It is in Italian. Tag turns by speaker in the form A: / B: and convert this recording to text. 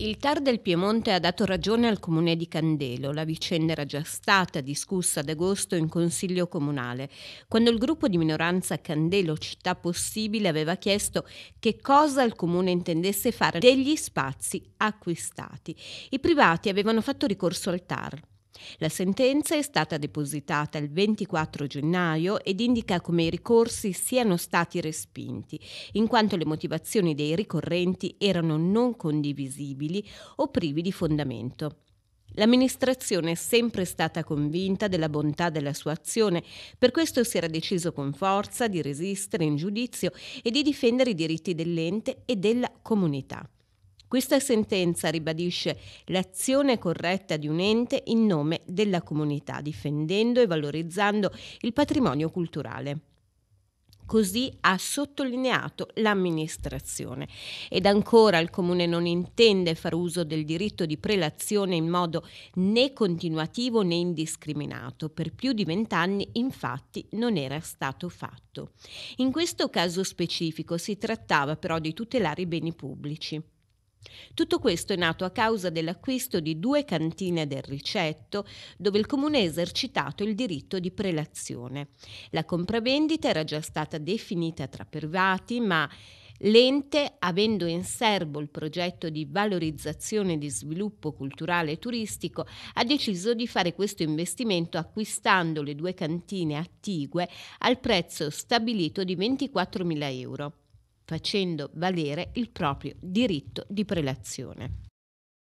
A: Il TAR del Piemonte ha dato ragione al comune di Candelo. La vicenda era già stata discussa ad agosto in consiglio comunale, quando il gruppo di minoranza Candelo Città Possibile aveva chiesto che cosa il comune intendesse fare degli spazi acquistati. I privati avevano fatto ricorso al TAR. La sentenza è stata depositata il 24 gennaio ed indica come i ricorsi siano stati respinti, in quanto le motivazioni dei ricorrenti erano non condivisibili o privi di fondamento. L'amministrazione è sempre stata convinta della bontà della sua azione, per questo si era deciso con forza di resistere in giudizio e di difendere i diritti dell'ente e della comunità. Questa sentenza ribadisce l'azione corretta di un ente in nome della comunità, difendendo e valorizzando il patrimonio culturale. Così ha sottolineato l'amministrazione. Ed ancora il Comune non intende far uso del diritto di prelazione in modo né continuativo né indiscriminato. Per più di vent'anni infatti non era stato fatto. In questo caso specifico si trattava però di tutelare i beni pubblici. Tutto questo è nato a causa dell'acquisto di due cantine del ricetto, dove il comune ha esercitato il diritto di prelazione. La compravendita era già stata definita tra privati, ma L'ente, avendo in serbo il progetto di valorizzazione di sviluppo culturale e turistico, ha deciso di fare questo investimento acquistando le due cantine attigue al prezzo stabilito di 24.000 euro facendo valere il proprio diritto di prelazione.